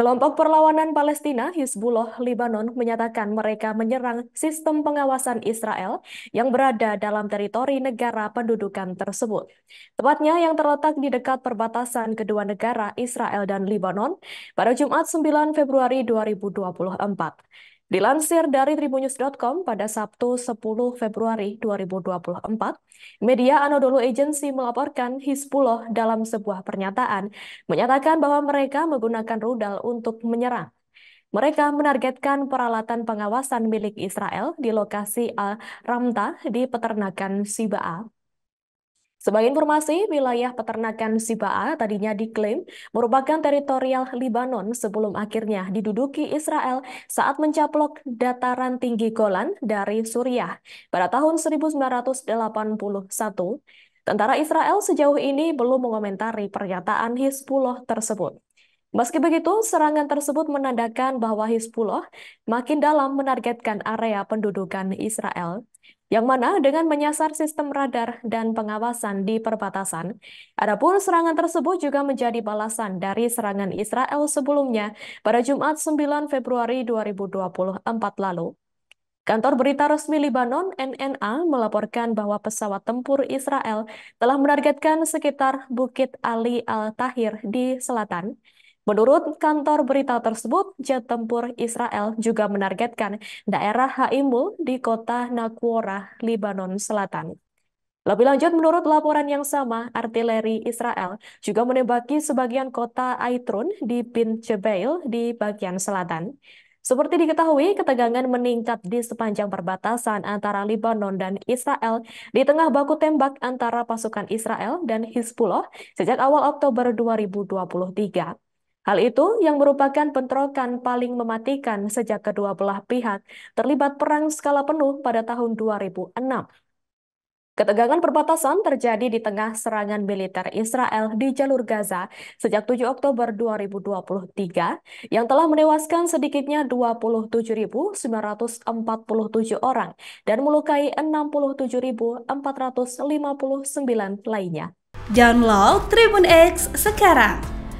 Kelompok perlawanan Palestina, Hizbullah Lebanon menyatakan mereka menyerang sistem pengawasan Israel yang berada dalam teritori negara pendudukan tersebut. Tepatnya yang terletak di dekat perbatasan kedua negara Israel dan Lebanon pada Jumat 9 Februari 2024. Dilansir dari tribunews.com pada Sabtu 10 Februari 2024, media Anadolu Agency melaporkan Hizbullah dalam sebuah pernyataan menyatakan bahwa mereka menggunakan rudal untuk menyerang. Mereka menargetkan peralatan pengawasan milik Israel di lokasi Al-Ramta di peternakan Siba'a, sebagai informasi, wilayah peternakan Sibaa tadinya diklaim merupakan teritorial Libanon sebelum akhirnya diduduki Israel saat mencaplok dataran tinggi Golan dari Suriah pada tahun 1981. Tentara Israel sejauh ini belum mengomentari pernyataan Hizbullah tersebut. Meski begitu, serangan tersebut menandakan bahwa Hizbullah makin dalam menargetkan area pendudukan Israel, yang mana dengan menyasar sistem radar dan pengawasan di perbatasan. Adapun serangan tersebut juga menjadi balasan dari serangan Israel sebelumnya pada Jumat 9 Februari 2024 lalu. Kantor berita resmi Libanon, NNA, melaporkan bahwa pesawat tempur Israel telah menargetkan sekitar Bukit Ali Al-Tahir di selatan, Menurut kantor berita tersebut, jet tempur Israel juga menargetkan daerah Haimul di kota Nakwora, Lebanon Selatan. Lebih lanjut, menurut laporan yang sama, artileri Israel juga menembaki sebagian kota Aitrun di Bin Jebel di bagian selatan. Seperti diketahui, ketegangan meningkat di sepanjang perbatasan antara Lebanon dan Israel di tengah baku tembak antara pasukan Israel dan Hizbullah sejak awal Oktober 2023. Hal itu yang merupakan bentrokan paling mematikan sejak kedua belah pihak terlibat perang skala penuh pada tahun 2006. Ketegangan perbatasan terjadi di tengah serangan militer Israel di jalur Gaza sejak 7 Oktober 2023 yang telah menewaskan sedikitnya 27.947 orang dan melukai 67.459 lainnya. Download Tribun X sekarang